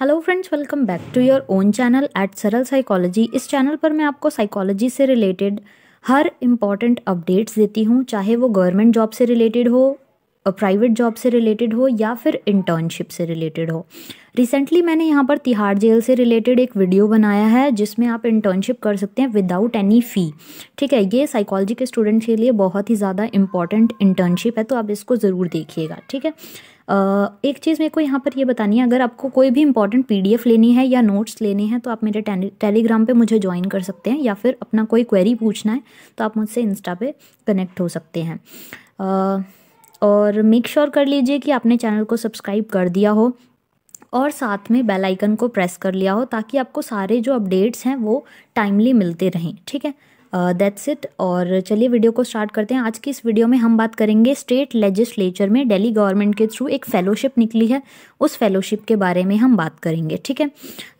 hello friends welcome back to your own channel at Saral psychology इस channel पर मैं आपको साइकोलॉजी से रिलेटेड हर इम्पॉर्टेंट अपडेट्स देती हूँ चाहे वो गवर्नमेंट जॉब से रिलेटेड हो प्राइवेट जॉब से रिलेटेड हो या फिर इंटर्नशिप से रिलेटेड हो रिसेंटली मैंने यहाँ पर तिहाड़ जेल से रिलेटेड एक वीडियो बनाया है जिसमें आप इंटर्नशिप कर सकते हैं विदाउट एनी फ़ी ठीक है ये साइकोलॉजी के स्टूडेंट के लिए बहुत ही ज़्यादा इंपॉर्टेंट इंटर्नशिप है तो आप इसको ज़रूर देखिएगा ठीक है एक चीज़ मेरे को यहाँ पर ये बतानी है अगर आपको कोई भी इंपॉर्टेंट पीडीएफ लेनी है या नोट्स लेने हैं तो आप मेरे टेलीग्राम पे मुझे ज्वाइन कर सकते हैं या फिर अपना कोई क्वेरी पूछना है तो आप मुझसे इंस्टा पे कनेक्ट हो सकते हैं और मेक श्योर sure कर लीजिए कि आपने चैनल को सब्सक्राइब कर दिया हो और साथ में बेल आइकन को प्रेस कर लिया हो ताकि आपको सारे जो अपडेट्स हैं वो टाइमली मिलते रहें ठीक है दैट्स इट और चलिए वीडियो को स्टार्ट करते हैं आज की इस वीडियो में हम बात करेंगे स्टेट लेजिस्लेचर में दिल्ली गवर्नमेंट के थ्रू एक फेलोशिप निकली है उस फेलोशिप के बारे में हम बात करेंगे ठीक है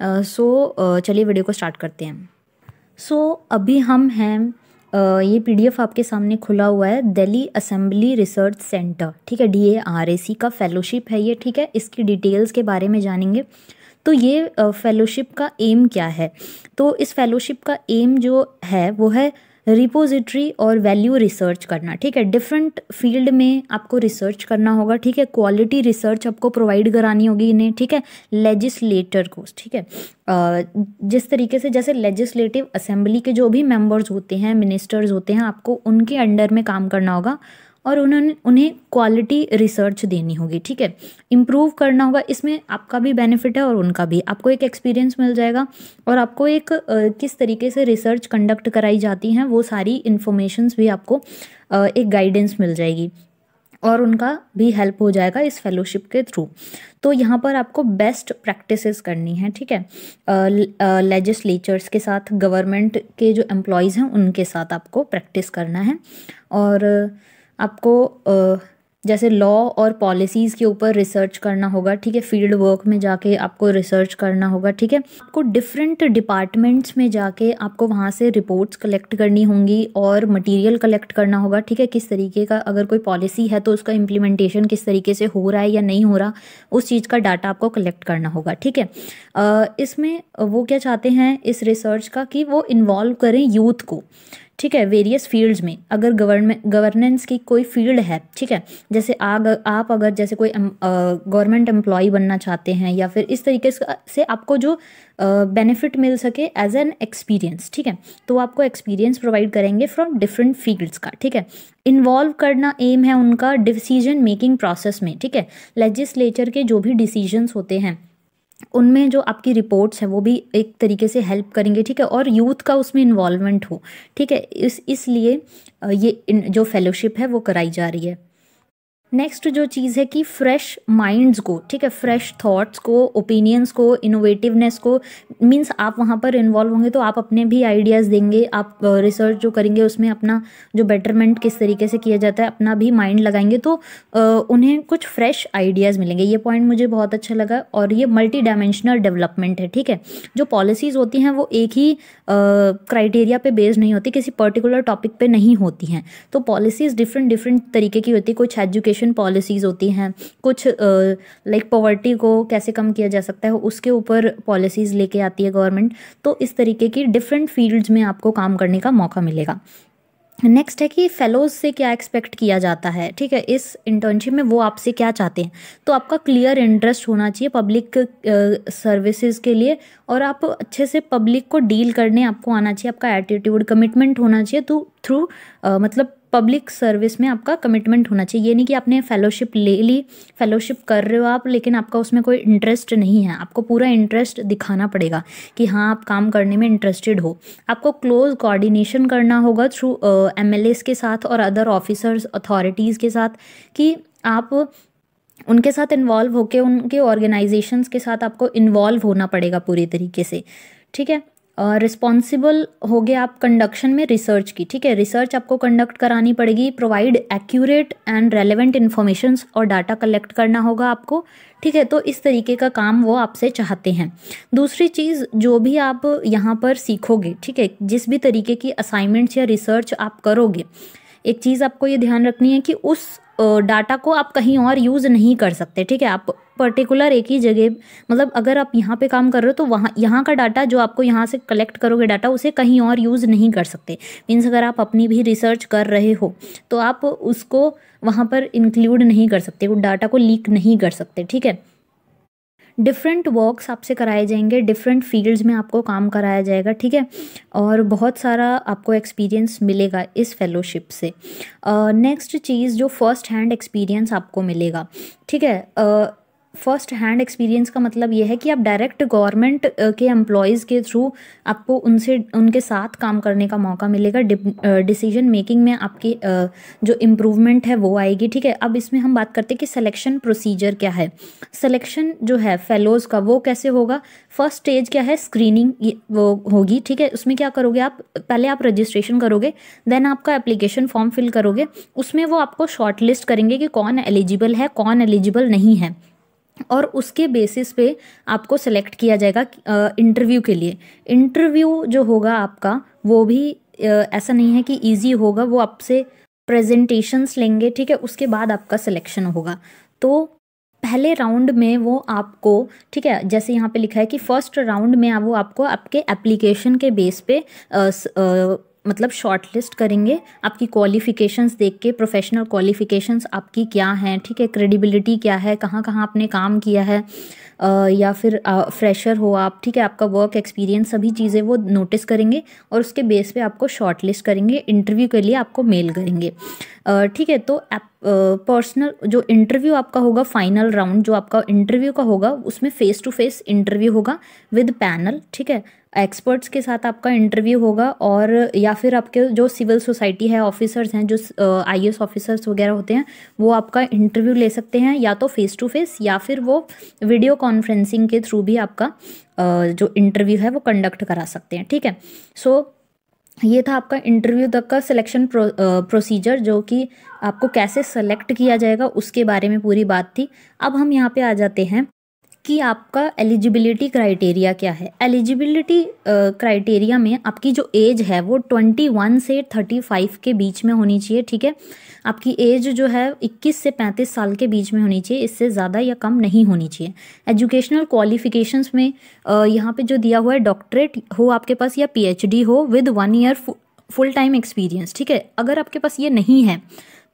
सो uh, so, uh, चलिए वीडियो को स्टार्ट करते हैं सो so, अभी हम हैं Uh, ये पीडीएफ आपके सामने खुला हुआ है दिल्ली असेंबली रिसर्च सेंटर ठीक है डी ए आर ए सी का फेलोशिप है ये ठीक है इसकी डिटेल्स के बारे में जानेंगे तो ये फेलोशिप का एम क्या है तो इस फेलोशिप का एम जो है वो है रिपोजिटरी और वैल्यू रिसर्च करना ठीक है डिफरेंट फील्ड में आपको रिसर्च करना होगा ठीक है क्वालिटी रिसर्च आपको प्रोवाइड करानी होगी इन्हें ठीक है लेजिस्लेटर को ठीक है जिस तरीके से जैसे लेजिस्लेटिव असेंबली के जो भी मेंबर्स होते हैं मिनिस्टर्स होते हैं आपको उनके अंडर में काम करना होगा और उन्होंने उन्हें क्वालिटी रिसर्च देनी होगी ठीक है इम्प्रूव करना होगा इसमें आपका भी बेनिफिट है और उनका भी आपको एक एक्सपीरियंस मिल जाएगा और आपको एक किस तरीके से रिसर्च कंडक्ट कराई जाती हैं वो सारी इन्फॉर्मेशंस भी आपको एक गाइडेंस मिल जाएगी और उनका भी हेल्प हो जाएगा इस फेलोशिप के थ्रू तो यहाँ पर आपको बेस्ट प्रैक्टिसेस करनी है ठीक है लेजिस्लेचर्स के साथ गवर्नमेंट के जो एम्प्लॉयज़ हैं उनके साथ आपको प्रैक्टिस करना है और uh, आपको जैसे लॉ और पॉलिसीज़ के ऊपर रिसर्च करना होगा ठीक है फील्ड वर्क में जाके आपको रिसर्च करना होगा ठीक है आपको डिफरेंट डिपार्टमेंट्स में जाके आपको वहाँ से रिपोर्ट्स कलेक्ट करनी होंगी और मटेरियल कलेक्ट करना होगा ठीक है किस तरीके का अगर कोई पॉलिसी है तो उसका इम्प्लीमेंटेशन किस तरीके से हो रहा है या नहीं हो रहा उस चीज़ का डाटा आपको कलेक्ट करना होगा ठीक है इसमें वो क्या चाहते हैं इस रिसर्च का कि वो इन्वॉल्व करें यूथ को ठीक है वेरियस फील्ड्स में अगर गवर्नमेंट गवर्नेंस की कोई फील्ड है ठीक है जैसे आग आप अगर जैसे कोई गवर्नमेंट एम्प्लॉय बनना चाहते हैं या फिर इस तरीके से आपको जो बेनिफिट मिल सके एज एन एक्सपीरियंस ठीक है तो आपको एक्सपीरियंस प्रोवाइड करेंगे फ्रॉम डिफरेंट फील्ड्स का ठीक है इन्वॉल्व करना एम है उनका डिसीजन मेकिंग प्रोसेस में ठीक है लेजिस्लेचर के जो भी डिसीजंस होते हैं उनमें जो आपकी रिपोर्ट्स हैं वो भी एक तरीके से हेल्प करेंगे ठीक है और यूथ का उसमें इन्वॉल्वमेंट हो ठीक है इस इसलिए ये जो फेलोशिप है वो कराई जा रही है नेक्स्ट जो चीज़ है कि फ्रेश माइंड्स को ठीक है फ्रेश थॉट्स को ओपिनियंस को इनोवेटिवनेस को मींस आप वहाँ पर इन्वॉल्व होंगे तो आप अपने भी आइडियाज़ देंगे आप रिसर्च जो करेंगे उसमें अपना जो बेटरमेंट किस तरीके से किया जाता है अपना भी माइंड लगाएंगे तो उन्हें कुछ फ्रेश आइडियाज़ मिलेंगे ये पॉइंट मुझे बहुत अच्छा लगा और ये मल्टी डायमेंशनल डेवलपमेंट है ठीक है जो पॉलिसीज़ होती हैं वो एक ही क्राइटेरिया पर बेस्ड नहीं होती किसी पर्टिकुलर टॉपिक पर नहीं होती हैं तो पॉलिसीज़ डिफरेंट डिफरेंट तरीके की होती है कुछ एजुकेशन एजुकेशन पॉलिसीज़ होती हैं कुछ लाइक uh, पॉवर्टी like को कैसे कम किया जा सकता है उसके ऊपर पॉलिसीज़ लेके आती है गवर्नमेंट तो इस तरीके की डिफरेंट फील्ड्स में आपको काम करने का मौका मिलेगा नेक्स्ट है कि फेलोज़ से क्या एक्सपेक्ट किया जाता है ठीक है इस इंटर्नशिप में वो आपसे क्या चाहते हैं तो आपका क्लियर इंटरेस्ट होना चाहिए पब्लिक सर्विसेज के लिए और आप अच्छे से पब्लिक को डील करने आपको आना चाहिए आपका एटीट्यूड कमिटमेंट होना चाहिए तो थ्रू मतलब पब्लिक सर्विस में आपका कमिटमेंट होना चाहिए ये नहीं कि आपने फेलोशिप ले ली फेलोशिप कर रहे हो आप लेकिन आपका उसमें कोई इंटरेस्ट नहीं है आपको पूरा इंटरेस्ट दिखाना पड़ेगा कि हाँ आप काम करने में इंटरेस्टेड हो आपको क्लोज कोऑर्डिनेशन करना होगा थ्रू एम के साथ और अदर ऑफिसर्स अथॉरिटीज़ के साथ कि आप उनके साथ इन्वॉल्व होकर उनके ऑर्गेनाइजेशंस के साथ आपको इन्वॉल्व होना पड़ेगा पूरी तरीके से ठीक है रिस्पॉन्सिबल हो गए आप कंडक्शन में रिसर्च की ठीक है रिसर्च आपको कंडक्ट करानी पड़ेगी provide accurate and relevant information और डाटा कलेक्ट करना होगा आपको ठीक है तो इस तरीके का काम वो आपसे चाहते हैं दूसरी चीज़ जो भी आप यहाँ पर सीखोगे ठीक है जिस भी तरीके की असाइनमेंट्स या रिसर्च आप करोगे एक चीज़ आपको ये ध्यान रखनी है कि उस डाटा को आप कहीं और यूज़ नहीं कर सकते ठीक है आप पर्टिकुलर एक ही जगह मतलब अगर आप यहाँ पे काम कर रहे हो तो वहाँ यहाँ का डाटा जो आपको यहाँ से कलेक्ट करोगे डाटा उसे कहीं और यूज़ नहीं कर सकते मीन्स अगर आप अपनी भी रिसर्च कर रहे हो तो आप उसको वहाँ पर इंक्लूड नहीं कर सकते वो डाटा को लीक नहीं कर सकते ठीक है डिफरेंट वर्क्स आपसे कराए जाएंगे डिफरेंट फील्ड्स में आपको काम कराया जाएगा ठीक है और बहुत सारा आपको एक्सपीरियंस मिलेगा इस फेलोशिप से नेक्स्ट uh, चीज़ जो फर्स्ट हैंड एक्सपीरियंस आपको मिलेगा ठीक है uh, फर्स्ट हैंड एक्सपीरियंस का मतलब ये है कि आप डायरेक्ट गवर्नमेंट uh, के एम्प्लॉयज़ के थ्रू आपको उनसे उनके साथ काम करने का मौका मिलेगा डिसीजन मेकिंग uh, में आपकी uh, जो इम्प्रूवमेंट है वो आएगी ठीक है अब इसमें हम बात करते हैं कि सिलेक्शन प्रोसीजर क्या है सिलेक्शन जो है फेलोज़ का वो कैसे होगा फर्स्ट स्टेज क्या है स्क्रीनिंग वो होगी ठीक है उसमें क्या करोगे आप पहले आप रजिस्ट्रेशन करोगे देन आपका एप्लीकेशन फॉर्म फिल करोगे उसमें वो आपको शॉर्ट लिस्ट करेंगे कि कौन एलिजिबल है कौन एलिजिबल नहीं है और उसके बेसिस पे आपको सेलेक्ट किया जाएगा इंटरव्यू के लिए इंटरव्यू जो होगा आपका वो भी ऐसा नहीं है कि ईजी होगा वो आपसे प्रेजेंटेशंस लेंगे ठीक है उसके बाद आपका सिलेक्शन होगा तो पहले राउंड में वो आपको ठीक है जैसे यहाँ पे लिखा है कि फर्स्ट राउंड में वो आपको आपके एप्लीकेशन के बेस पे मतलब शॉर्ट लिस्ट करेंगे आपकी क्वालिफ़िकेशंस देख के प्रोफेशनल क्वालिफ़िकेशंस आपकी क्या हैं ठीक है क्रेडिबिलिटी क्या है कहाँ कहाँ आपने काम किया है आ, या फिर फ्रेशर हो आप ठीक है आपका वर्क एक्सपीरियंस सभी चीज़ें वो नोटिस करेंगे और उसके बेस पे आपको शॉर्ट लिस्ट करेंगे इंटरव्यू के लिए आपको मेल करेंगे ठीक है तो पर्सनल जो इंटरव्यू आपका होगा फाइनल राउंड जो आपका इंटरव्यू का होगा उसमें फ़ेस टू फेस इंटरव्यू होगा विद पैनल ठीक है एक्सपर्ट्स के साथ आपका इंटरव्यू होगा और या फिर आपके जो सिविल सोसाइटी है ऑफिसर्स हैं जो आई एस ऑफिसर्स वगैरह होते हैं वो आपका इंटरव्यू ले सकते हैं या तो फ़ेस टू फेस या फिर वो वीडियो कॉन्फ्रेंसिंग के थ्रू भी आपका जो इंटरव्यू है वो कंडक्ट करा सकते हैं ठीक है सो so, ये था आपका इंटरव्यू तक का सिलेक्शन प्रो, प्रोसीजर जो कि आपको कैसे सेलेक्ट किया जाएगा उसके बारे में पूरी बात थी अब हम यहाँ पे आ जाते हैं कि आपका एलिजिबिलिटी क्राइटेरिया क्या है एलिजिबिलिटी क्राइटेरिया में आपकी जो एज है वो ट्वेंटी वन से थर्टी फाइव के बीच में होनी चाहिए ठीक है आपकी एज जो है इक्कीस से पैंतीस साल के बीच में होनी चाहिए इससे ज़्यादा या कम नहीं होनी चाहिए एजुकेशनल क्वालिफिकेशंस में यहाँ पे जो दिया हुआ है डॉक्टरेट हो आपके पास या पी हो with one year full time experience ठीक है अगर आपके पास ये नहीं है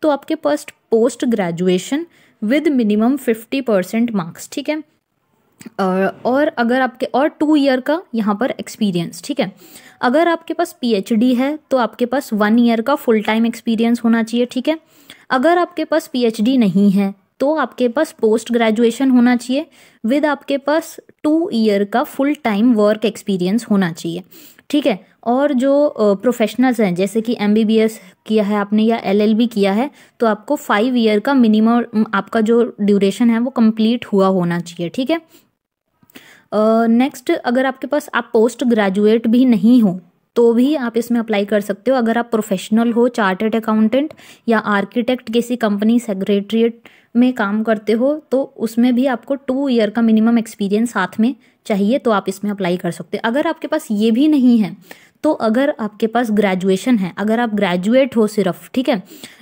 तो आपके पास post graduation with minimum fifty percent marks ठीक है और अगर आपके और टू ईयर का यहाँ पर एक्सपीरियंस ठीक है अगर आपके पास पीएचडी है तो आपके पास वन ईयर का फुल टाइम एक्सपीरियंस होना चाहिए ठीक है अगर आपके पास पीएचडी नहीं है तो आपके पास पोस्ट ग्रेजुएशन होना चाहिए विद आपके पास टू ईयर का फुल टाइम वर्क एक्सपीरियंस होना चाहिए ठीक है और जो प्रोफेशनल्स हैं जैसे कि एम किया है आपने या एल किया है तो आपको फाइव ईयर का मिनिमम आपका जो ड्यूरेशन है वो कंप्लीट हुआ होना चाहिए ठीक है नेक्स्ट uh, अगर आपके पास आप पोस्ट ग्रेजुएट भी नहीं हो तो भी आप इसमें अप्लाई कर सकते हो अगर आप प्रोफेशनल हो चार्टेड अकाउंटेंट या आर्किटेक्ट किसी कंपनी सेक्रेटरीट में काम करते हो तो उसमें भी आपको टू ईयर का मिनिमम एक्सपीरियंस साथ में चाहिए तो आप इसमें अप्लाई कर सकते हो अगर आपके पास ये भी नहीं है तो अगर आपके पास ग्रेजुएशन है अगर आप ग्रेजुएट हो सिर्फ ठीक है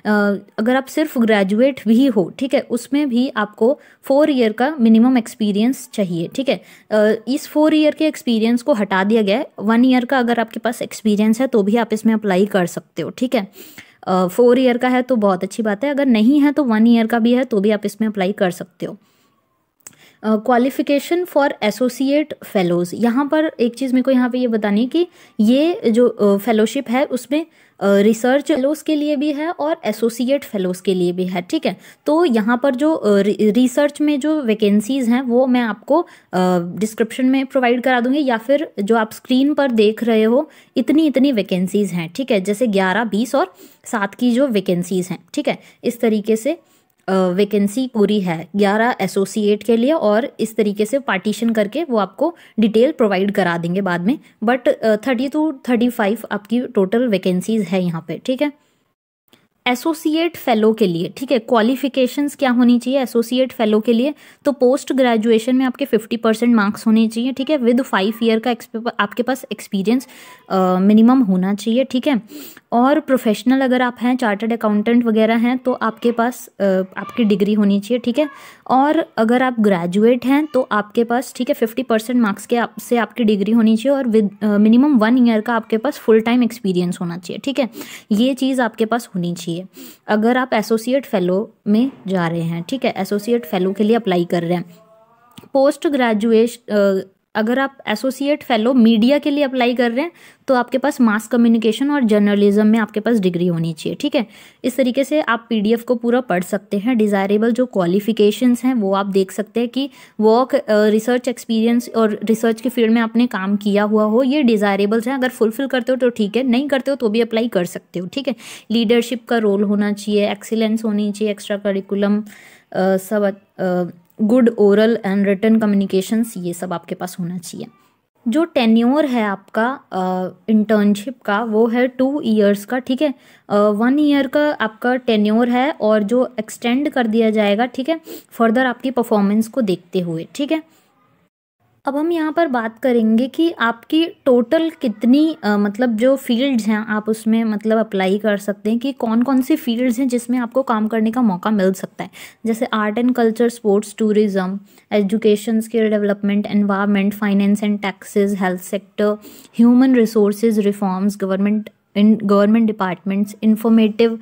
अगर आप सिर्फ ग्रेजुएट भी हो ठीक है उसमें भी आपको फोर ईयर का मिनिमम एक्सपीरियंस चाहिए ठीक है इस फोर ईयर के एक्सपीरियंस को हटा दिया गया है वन ईयर का अगर आपके पास एक्सपीरियंस है तो भी आप इसमें अप्लाई कर सकते हो ठीक है फोर ईयर का है तो बहुत अच्छी बात है अगर नहीं है तो वन ईयर का भी है तो भी आप इसमें अप्लाई कर सकते हो क्वालिफिकेशन फॉर एसोसिएट फेलोज़ यहाँ पर एक चीज़ मेरे को यहाँ पे ये यह बतानी कि ये जो फेलोशिप है उसमें रिसर्च फेलोज़ के लिए भी है और एसोसिएट फेलोज़ के लिए भी है ठीक है तो यहाँ पर जो रिसर्च में जो वैकेंसीज़ हैं वो मैं आपको डिस्क्रिप्शन में प्रोवाइड करा दूँगी या फिर जो आप स्क्रीन पर देख रहे हो इतनी इतनी वैकेंसीज़ हैं ठीक है जैसे ग्यारह बीस और सात की जो वैकेंसीज़ हैं ठीक है इस तरीके से वैकेंसी पूरी है ग्यारह एसोसिएट के लिए और इस तरीके से पार्टीशन करके वो आपको डिटेल प्रोवाइड करा देंगे बाद में but thirty two thirty five आपकी टोटल वैकेंसीज है यहाँ पे ठीक है एसोसिएट फेलो के लिए ठीक है क्वालिफिकेशंस क्या होनी चाहिए एसोसिएट फेलो के लिए तो पोस्ट ग्रेजुएशन में आपके 50 परसेंट मार्क्स होने चाहिए ठीक है विद फाइव ईयर का आपके पास एक्सपीरियंस मिनिमम होना चाहिए ठीक है और प्रोफेशनल अगर आप हैं चार्टर्ड अकाउंटेंट वगैरह हैं तो आपके पास आपकी डिग्री होनी चाहिए ठीक है और अगर आप ग्रेजुएट हैं तो आपके पास ठीक है फिफ्टी परसेंट मार्क्स के आप से आपकी डिग्री होनी चाहिए और विद मिनिमम वन ईयर का आपके पास फुल टाइम एक्सपीरियंस होना चाहिए ठीक है ये चीज़ आपके पास होनी चाहिए अगर आप एसोसिएट फेलो में जा रहे हैं ठीक है एसोसिएट फेलो के लिए अप्लाई कर रहे हैं पोस्ट ग्रेजुएश अगर आप एसोसिएट फेलो मीडिया के लिए अप्लाई कर रहे हैं तो आपके पास मास कम्युनिकेशन और जर्नलिज्म में आपके पास डिग्री होनी चाहिए ठीक है इस तरीके से आप पीडीएफ को पूरा पढ़ सकते हैं डिज़ायरेबल जो क्वालिफिकेशंस हैं वो आप देख सकते हैं कि वर्क रिसर्च एक्सपीरियंस और रिसर्च के फील्ड में आपने काम किया हुआ हो ये डिज़ायरेबल्स हैं अगर फुलफिल करते हो तो ठीक है नहीं करते हो तो भी अप्लाई कर सकते हो ठीक है लीडरशिप का रोल होना चाहिए एक्सीलेंस होनी चाहिए एक्स्ट्रा करिकुलम सब good oral and written communications ये सब आपके पास होना चाहिए जो टेन्योर है आपका इंटर्नशिप uh, का वो है टू ईयर्स का ठीक है वन ईयर का आपका टेन्योर है और जो एक्सटेंड कर दिया जाएगा ठीक है फर्दर आपकी परफॉर्मेंस को देखते हुए ठीक है अब हम यहाँ पर बात करेंगे कि आपकी टोटल कितनी आ, मतलब जो फील्ड्स हैं आप उसमें मतलब अप्लाई कर सकते हैं कि कौन कौन सी फील्ड्स हैं जिसमें आपको काम करने का मौका मिल सकता है जैसे art and culture sports tourism education skill development environment finance and taxes health sector human resource reforms government in government departments informative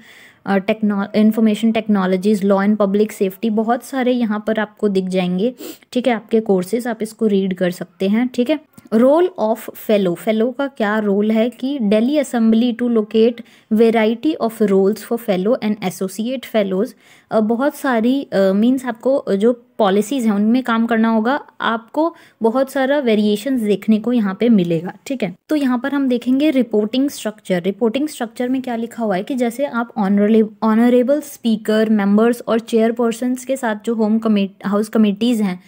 techno information technologies law and public safety बहुत सारे यहाँ पर आपको दिख जाएंगे ठीक है आपके कोर्सेज आप इसको रीड कर सकते हैं ठीक है रोल ऑफ फेलो फेलो का क्या रोल है कि Delhi assembly to locate variety of roles for fellow and associate fellows बहुत सारी मीन्स uh, आपको जो पॉलिसीज़ हैं उनमें काम करना होगा आपको बहुत सारा वेरिएशन देखने को यहाँ पे मिलेगा ठीक है तो यहाँ पर हम देखेंगे रिपोर्टिंग स्ट्रक्चर रिपोर्टिंग स्ट्रक्चर में क्या लिखा हुआ है कि जैसे आप ऑनरेबल स्पीकर मेंबर्स और चेयरपर्सन के साथ जो होम कमेट हाउस कमेटीज़ हैं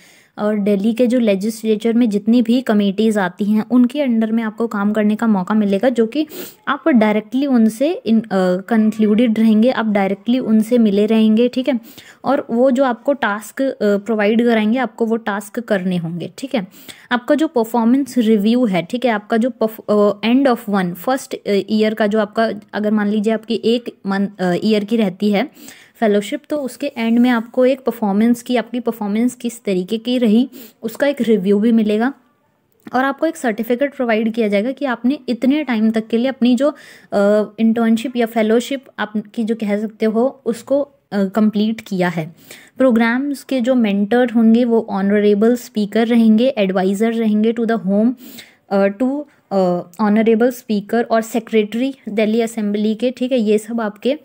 और दिल्ली के जो लेजिस्लेचर में जितनी भी कमेटीज़ आती हैं उनके अंडर में आपको काम करने का मौका मिलेगा जो कि आप डायरेक्टली उनसे कंक्लूडेड रहेंगे आप डायरेक्टली उनसे मिले रहेंगे ठीक है और वो जो आपको टास्क प्रोवाइड कराएंगे आपको वो टास्क करने होंगे ठीक है आपका जो परफॉर्मेंस रिव्यू है ठीक है आपका जो end of one first year का जो आपका अगर मान लीजिए आपकी एक मंथ ईयर की रहती है फेलोशिप तो उसके एंड में आपको एक परफॉर्मेंस की आपकी परफॉर्मेंस किस तरीके की रही उसका एक रिव्यू भी मिलेगा और आपको एक सर्टिफिकेट प्रोवाइड किया जाएगा कि आपने इतने टाइम तक के लिए अपनी जो इंटर्नशिप या फेलोशिप आपकी जो कह सकते हो उसको कंप्लीट किया है प्रोग्राम्स के जो मेंटर होंगे वो ऑनरेबल स्पीकर रहेंगे एडवाइज़र रहेंगे to the home to honourable speaker और सेक्रेटरी दिल्ली असेंबली के ठीक है ये सब आपके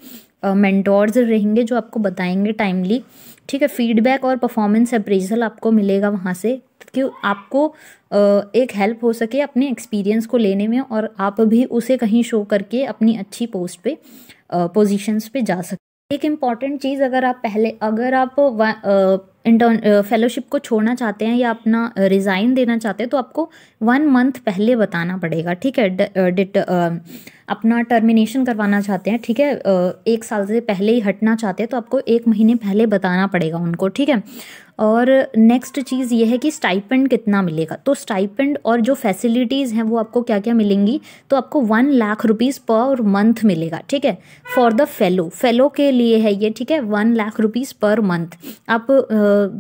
मैंटोर्स रहेंगे जो आपको बताएंगे टाइमली ठीक है फीडबैक और परफॉर्मेंस अप्रेजल आपको मिलेगा वहाँ से कि आपको एक हेल्प हो सके अपने एक्सपीरियंस को लेने में और आप भी उसे कहीं शो करके अपनी अच्छी पोस्ट पे पोजीशंस पे जा सकते एक इम्पॉर्टेंट चीज़ अगर आप पहले अगर आप इंटर्न फेलोशिप को छोड़ना चाहते हैं या अपना रिज़ाइन देना चाहते हैं तो आपको वन मंथ पहले बताना पड़ेगा ठीक है डिट अपना टर्मिनेशन करवाना चाहते हैं ठीक है एक साल से पहले ही हटना चाहते हैं तो आपको एक महीने पहले बताना पड़ेगा उनको ठीक है और नेक्स्ट चीज़ ये है कि स्टाइपेंड कितना मिलेगा तो स्टाइपेंड और जो फैसिलिटीज़ हैं वो आपको क्या क्या मिलेंगी तो आपको one lakh rupees per month मिलेगा ठीक है फॉर द फेलो फेलो के लिए है ये ठीक है one lakh rupees per month आप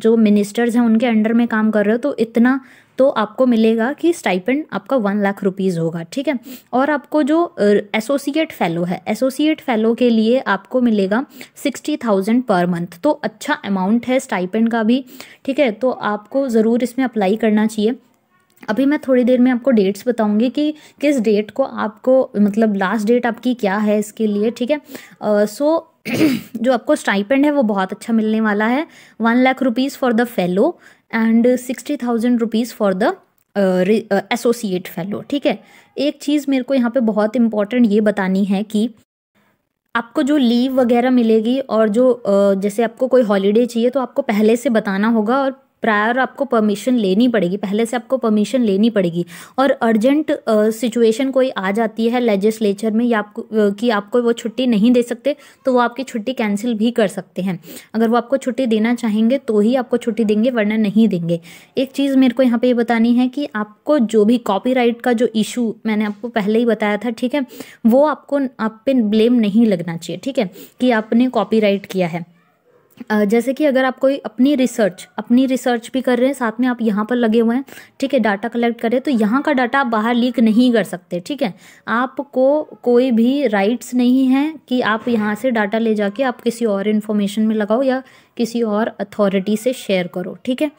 जो मिनिस्टर्स हैं उनके अंडर में काम कर रहे हो तो इतना तो आपको मिलेगा कि स्टाइपेंड आपका वन लाख रुपीज़ होगा ठीक है और आपको जो एसोसिएट फेलो है एसोसिएट फेलो के लिए आपको मिलेगा सिक्सटी थाउजेंड पर मंथ तो अच्छा अमाउंट है स्टाइपेंड का भी ठीक है तो आपको ज़रूर इसमें अप्लाई करना चाहिए अभी मैं थोड़ी देर में आपको डेट्स बताऊंगी कि किस डेट को आपको मतलब लास्ट डेट आपकी क्या है इसके लिए ठीक है सो जो आपको स्टाइपेंड है वो बहुत अच्छा मिलने वाला है one lakh rupees for the fellow and sixty thousand rupees for the associate fellow ठीक है एक चीज़ मेरे को यहाँ पे बहुत इम्पॉर्टेंट ये बतानी है कि आपको जो लीव वगैरह मिलेगी और जो uh, जैसे आपको कोई हॉलीडे चाहिए तो आपको पहले से बताना होगा और प्रायर आपको परमिशन लेनी पड़ेगी पहले से आपको परमिशन लेनी पड़ेगी और अर्जेंट सिचुएशन कोई आ जाती है लेजिस्लेचर में या आपको कि आपको वो छुट्टी नहीं दे सकते तो वो आपकी छुट्टी कैंसिल भी कर सकते हैं अगर वो आपको छुट्टी देना चाहेंगे तो ही आपको छुट्टी देंगे वरना नहीं देंगे एक चीज़ मेरे को यहाँ पर ये बतानी है कि आपको जो भी कॉपी का जो इशू मैंने आपको पहले ही बताया था ठीक है वो आपको आप पे ब्लेम नहीं लगना चाहिए ठीक है कि आपने कॉपी किया है जैसे कि अगर आप कोई अपनी रिसर्च अपनी रिसर्च भी कर रहे हैं साथ में आप यहाँ पर लगे हुए हैं ठीक है डाटा कलेक्ट करें तो यहाँ का डाटा आप बाहर लीक नहीं कर सकते ठीक है आपको कोई भी राइट्स नहीं है कि आप यहाँ से डाटा ले जाके आप किसी और इन्फॉर्मेशन में लगाओ या किसी और अथॉरिटी से शेयर करो ठीक है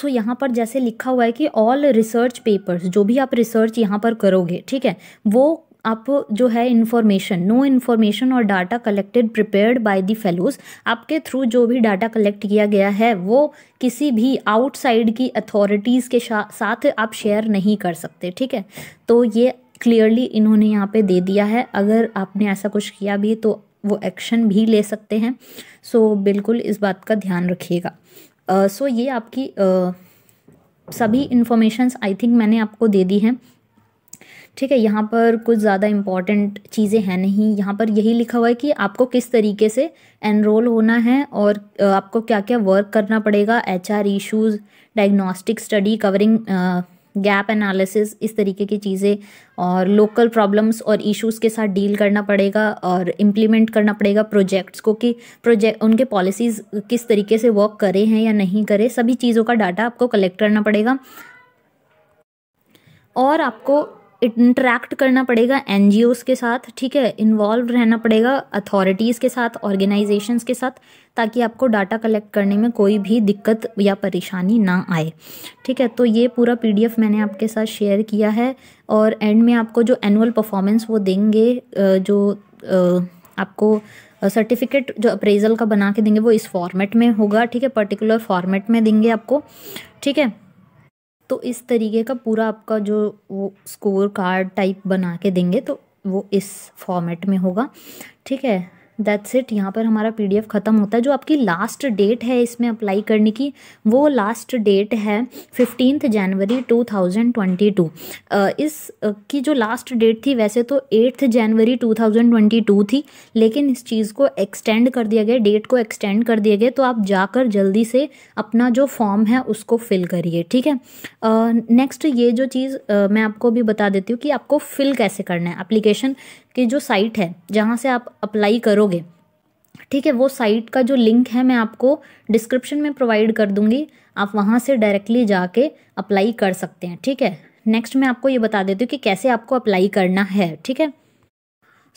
सो so, यहाँ पर जैसे लिखा हुआ है कि ऑल रिसर्च पेपर्स जो भी आप रिसर्च यहाँ पर करोगे ठीक है वो आप जो है इन्फॉर्मेशन नो इन्फॉर्मेशन और data collected prepared by the fellows आपके थ्रू जो भी डाटा कलेक्ट किया गया है वो किसी भी आउटसाइड की अथॉरिटीज़ के साथ आप शेयर नहीं कर सकते ठीक है तो ये क्लियरली इन्होंने यहाँ पे दे दिया है अगर आपने ऐसा कुछ किया भी तो वो एक्शन भी ले सकते हैं सो so, बिल्कुल इस बात का ध्यान रखिएगा सो uh, so, ये आपकी uh, सभी इन्फॉर्मेशंस आई थिंक मैंने आपको दे दी हैं ठीक है यहाँ पर कुछ ज़्यादा इम्पॉर्टेंट चीज़ें हैं नहीं यहाँ पर यही लिखा हुआ है कि आपको किस तरीके से एनरोल होना है और आपको क्या क्या वर्क करना पड़ेगा H R issues diagnostic study covering gap analysis इस तरीके की चीज़ें और लोकल प्रॉब्लम्स और इश्यूज के साथ डील करना पड़ेगा और इम्प्लीमेंट करना पड़ेगा प्रोजेक्ट्स को कि प्रोजेक्ट उनके पॉलिसीज़ किस तरीके से वर्क करे हैं या नहीं करे सभी चीज़ों का डाटा आपको कलेक्ट करना पड़ेगा और आपको इंटरेक्ट करना पड़ेगा एन के साथ ठीक है इन्वॉल्व रहना पड़ेगा अथॉरिटीज़ के साथ ऑर्गेनाइजेशन के साथ ताकि आपको डाटा कलेक्ट करने में कोई भी दिक्कत या परेशानी ना आए ठीक है तो ये पूरा पीडीएफ मैंने आपके साथ शेयर किया है और एंड में आपको जो एनुअल परफॉर्मेंस वो देंगे जो आपको सर्टिफिकेट जो अप्रेजल का बना के देंगे वो इस फॉर्मेट में होगा ठीक है पर्टिकुलर फॉर्मेट में देंगे आपको ठीक है तो इस तरीके का पूरा आपका जो वो स्कोर कार्ड टाइप बना के देंगे तो वो इस फॉर्मेट में होगा ठीक है दैट्स इट यहाँ पर हमारा पी ख़त्म होता है जो आपकी लास्ट डेट है इसमें अप्लाई करने की वो लास्ट डेट है फिफ्टींथ जनवरी 2022 इस की जो लास्ट डेट थी वैसे तो एट्थ जनवरी 2022 थी लेकिन इस चीज़ को एक्सटेंड कर दिया गया डेट को एक्सटेंड कर दिया गया तो आप जाकर जल्दी से अपना जो फॉर्म है उसको फिल करिए ठीक है नेक्स्ट ये जो चीज़ uh, मैं आपको भी बता देती हूँ कि आपको फिल कैसे करना है अप्लीकेशन कि जो साइट है जहाँ से आप अप्लाई करोगे ठीक है वो साइट का जो लिंक है मैं आपको डिस्क्रिप्शन में प्रोवाइड कर दूँगी आप वहाँ से डायरेक्टली जाके अप्लाई कर सकते हैं ठीक है नेक्स्ट मैं आपको ये बता देती हूँ कि कैसे आपको अप्लाई करना है ठीक है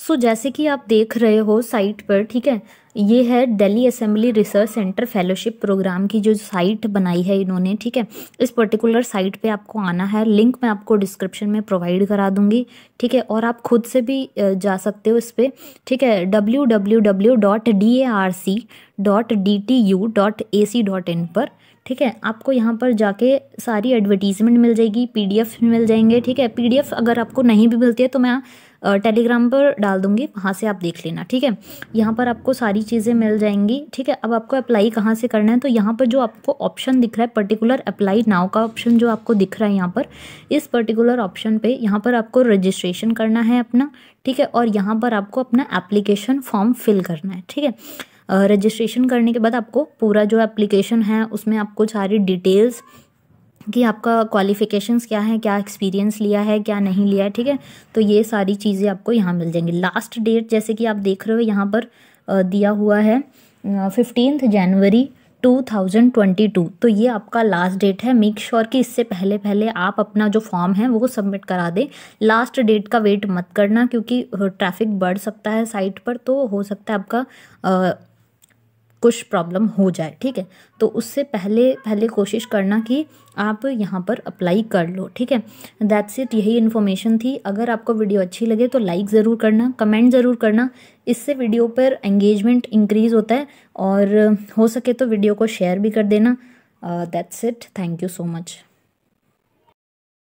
सो so, जैसे कि आप देख रहे हो साइट पर ठीक है ये है Delhi assembly research centre fellowship programme की जो साइट बनाई है इन्होंने ठीक है इस पर्टिकुलर साइट पे आपको आना है लिंक मैं आपको डिस्क्रिप्शन में प्रोवाइड करा दूंगी ठीक है और आप खुद से भी जा सकते हो इस पर ठीक है W W W dot D A R C dot D T U dot A C dot in पर ठीक है आपको यहाँ पर जाके सारी एडवर्टीजमेंट मिल जाएगी पी मिल जाएंगे ठीक है पी अगर आपको नहीं भी मिलती है तो मैं टेलीग्राम पर डाल दूँगी वहाँ से आप देख लेना ठीक है यहाँ पर आपको सारी चीज़ें मिल जाएंगी ठीक है अब आपको अप्लाई कहाँ से करना है तो यहाँ पर जो आपको ऑप्शन दिख रहा है पर्टिकुलर अप्लाई नाव का ऑप्शन जो आपको दिख रहा है यहाँ पर इस पर्टिकुलर ऑप्शन पर यहाँ पर आपको रजिस्ट्रेशन करना है अपना ठीक है और यहाँ पर आपको अपना एप्लीकेशन फॉर्म फिल करना है ठीक है रजिस्ट्रेशन करने के बाद आपको पूरा जो एप्लीकेशन है उसमें आपको सारी डिटेल्स कि आपका क्वालिफ़िकेशंस क्या है क्या एक्सपीरियंस लिया है क्या नहीं लिया है ठीक है तो ये सारी चीज़ें आपको यहाँ मिल जाएंगी लास्ट डेट जैसे कि आप देख रहे हो यहाँ पर दिया हुआ है फिफ्टींथ जनवरी 2022 तो ये आपका लास्ट डेट है मेक श्योर sure कि इससे पहले पहले आप अपना जो फॉर्म है वो सबमिट करा दें लास्ट डेट का वेट मत करना क्योंकि ट्रैफिक बढ़ सकता है साइट पर तो हो सकता है आपका कुछ प्रॉब्लम हो जाए ठीक है तो उससे पहले पहले कोशिश करना कि आप यहाँ पर अप्लाई कर लो ठीक है दैट्स इट यही इन्फॉर्मेशन थी अगर आपको वीडियो अच्छी लगे तो लाइक ज़रूर करना कमेंट ज़रूर करना इससे वीडियो पर एंगेजमेंट इंक्रीज़ होता है और हो सके तो वीडियो को शेयर भी कर देना that's it thank you so much